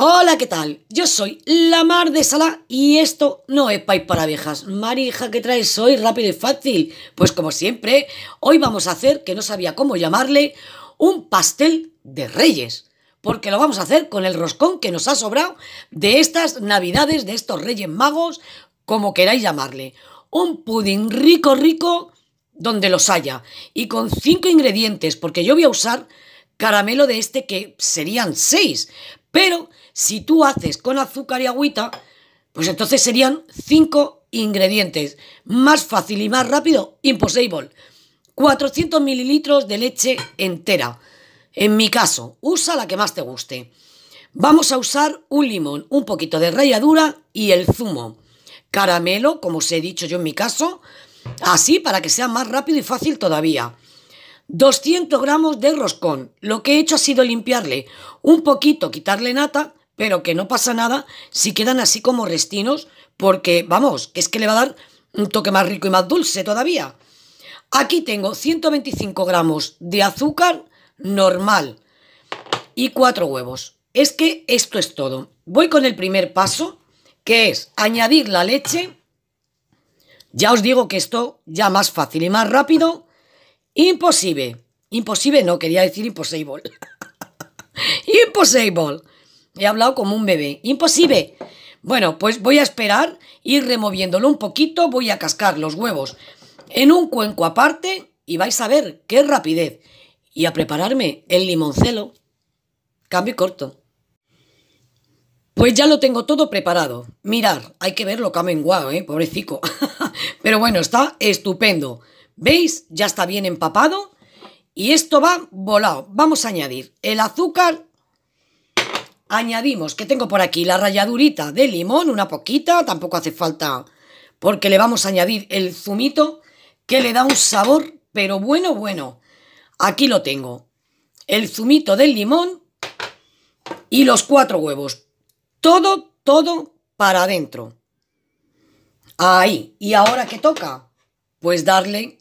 Hola, ¿qué tal? Yo soy la Mar de Sala y esto no es País para Viejas. Marija, ¿qué traes hoy? Rápido y fácil. Pues como siempre, hoy vamos a hacer, que no sabía cómo llamarle, un pastel de reyes. Porque lo vamos a hacer con el roscón que nos ha sobrado de estas navidades, de estos reyes magos, como queráis llamarle. Un pudín rico, rico, donde los haya. Y con cinco ingredientes, porque yo voy a usar caramelo de este que serían 6. Pero si tú haces con azúcar y agüita, pues entonces serían 5 ingredientes. Más fácil y más rápido, imposible. 400 mililitros de leche entera. En mi caso, usa la que más te guste. Vamos a usar un limón, un poquito de ralladura y el zumo. Caramelo, como os he dicho yo en mi caso, así para que sea más rápido y fácil todavía. 200 gramos de roscón. Lo que he hecho ha sido limpiarle un poquito, quitarle nata, pero que no pasa nada si quedan así como restinos, porque vamos, es que le va a dar un toque más rico y más dulce todavía. Aquí tengo 125 gramos de azúcar normal y 4 huevos. Es que esto es todo. Voy con el primer paso, que es añadir la leche. Ya os digo que esto ya más fácil y más rápido Imposible. Imposible no, quería decir imposible. imposible. He hablado como un bebé. Imposible. Bueno, pues voy a esperar, ir removiéndolo un poquito, voy a cascar los huevos en un cuenco aparte y vais a ver qué rapidez. Y a prepararme el limoncelo. Cambio corto. Pues ya lo tengo todo preparado. Mirad, hay que verlo lo que ha ¿eh? Pobrecico. Pero bueno, está estupendo. ¿Veis? Ya está bien empapado. Y esto va volado. Vamos a añadir el azúcar. Añadimos que tengo por aquí la ralladurita de limón, una poquita, tampoco hace falta porque le vamos a añadir el zumito que le da un sabor, pero bueno, bueno. Aquí lo tengo. El zumito del limón y los cuatro huevos. Todo, todo para adentro. Ahí. ¿Y ahora qué toca? Pues darle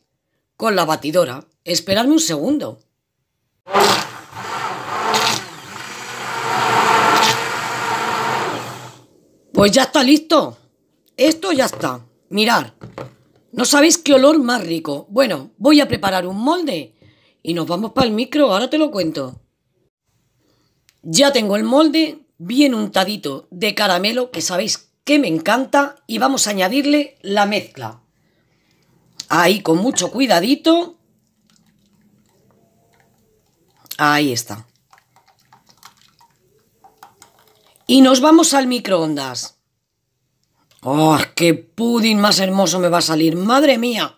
con la batidora. Esperadme un segundo. Pues ya está listo. Esto ya está. Mirad. No sabéis qué olor más rico. Bueno, voy a preparar un molde y nos vamos para el micro. Ahora te lo cuento. Ya tengo el molde bien untadito de caramelo, que sabéis que me encanta, y vamos a añadirle la mezcla. Ahí, con mucho cuidadito. Ahí está. Y nos vamos al microondas. ¡Oh, qué pudin más hermoso me va a salir! ¡Madre mía!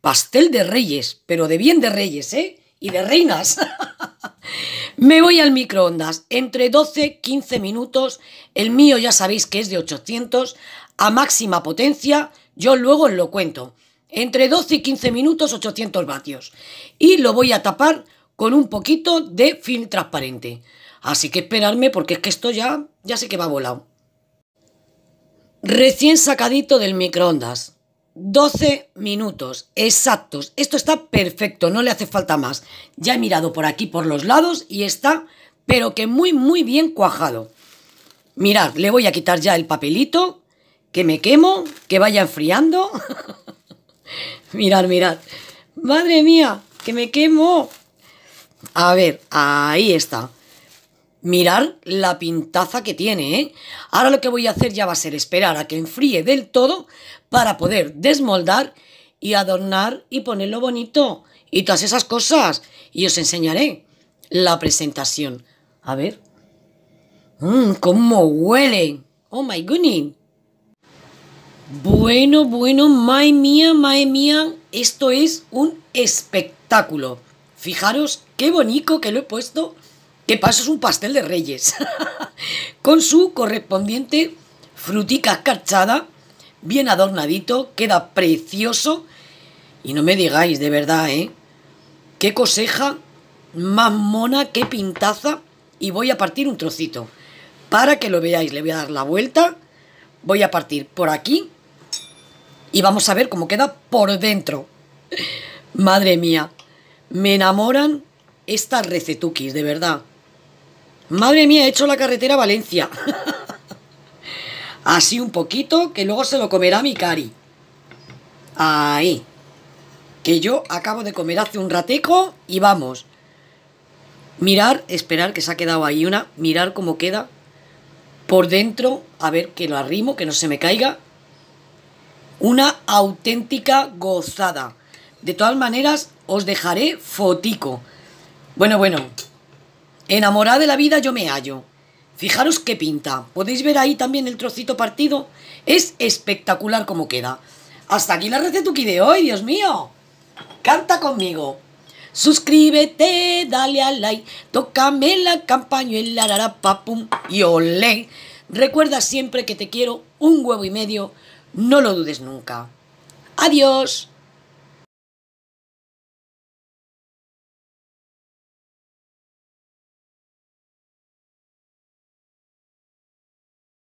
Pastel de reyes, pero de bien de reyes, ¿eh? Y de reinas. me voy al microondas. Entre 12, 15 minutos. El mío ya sabéis que es de 800 a máxima potencia. Yo luego os lo cuento entre 12 y 15 minutos 800 vatios y lo voy a tapar con un poquito de film transparente. Así que esperarme porque es que esto ya, ya sé que va volado. Recién sacadito del microondas. 12 minutos exactos. Esto está perfecto, no le hace falta más. Ya he mirado por aquí, por los lados y está, pero que muy, muy bien cuajado. Mirad, le voy a quitar ya el papelito, que me quemo, que vaya enfriando. mirad, mirad. Madre mía, que me quemo. A ver, ahí está. Mirar la pintaza que tiene, ¿eh? Ahora lo que voy a hacer ya va a ser esperar a que enfríe del todo para poder desmoldar y adornar y ponerlo bonito y todas esas cosas. Y os enseñaré la presentación. A ver. Mmm, cómo huele. Oh my goodness. Bueno, bueno, mae mía, mae mía, esto es un espectáculo. Fijaros qué bonito que lo he puesto, que paso es un pastel de reyes, con su correspondiente frutica escarchada, bien adornadito, queda precioso. Y no me digáis, de verdad, ¿eh? Qué coseja más mona, qué pintaza. Y voy a partir un trocito, para que lo veáis. Le voy a dar la vuelta voy a partir por aquí y vamos a ver cómo queda por dentro. Madre mía, me enamoran estas recetukis, de verdad. Madre mía, he hecho la carretera a Valencia. Así un poquito, que luego se lo comerá mi cari. Ahí. Que yo acabo de comer hace un rateco y vamos. Mirar, esperar que se ha quedado ahí una. Mirar cómo queda por dentro, a ver que lo arrimo, que no se me caiga. Una auténtica gozada. De todas maneras, os dejaré fotico. Bueno, bueno. Enamorada de la vida yo me hallo. Fijaros qué pinta. ¿Podéis ver ahí también el trocito partido? Es espectacular como queda. Hasta aquí la receta de hoy, Dios mío. Canta conmigo. Suscríbete, dale al like, tócame la campañuela, la y olé. Recuerda siempre que te quiero un huevo y medio, no lo dudes nunca. Adiós.